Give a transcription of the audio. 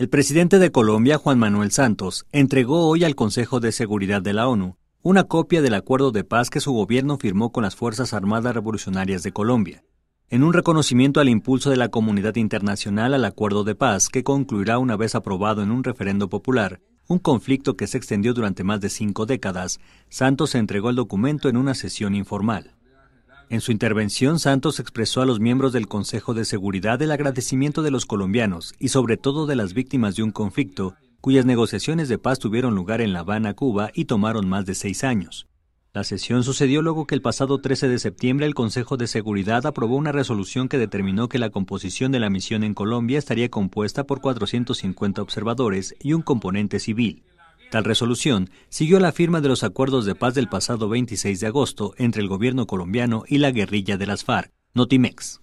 El presidente de Colombia, Juan Manuel Santos, entregó hoy al Consejo de Seguridad de la ONU una copia del acuerdo de paz que su gobierno firmó con las Fuerzas Armadas Revolucionarias de Colombia, en un reconocimiento al impulso de la comunidad internacional al acuerdo de paz que concluirá una vez aprobado en un referendo popular, un conflicto que se extendió durante más de cinco décadas, Santos entregó el documento en una sesión informal. En su intervención, Santos expresó a los miembros del Consejo de Seguridad el agradecimiento de los colombianos y sobre todo de las víctimas de un conflicto cuyas negociaciones de paz tuvieron lugar en La Habana, Cuba, y tomaron más de seis años. La sesión sucedió luego que el pasado 13 de septiembre el Consejo de Seguridad aprobó una resolución que determinó que la composición de la misión en Colombia estaría compuesta por 450 observadores y un componente civil. Tal resolución siguió la firma de los acuerdos de paz del pasado 26 de agosto entre el gobierno colombiano y la guerrilla de las FARC, Notimex.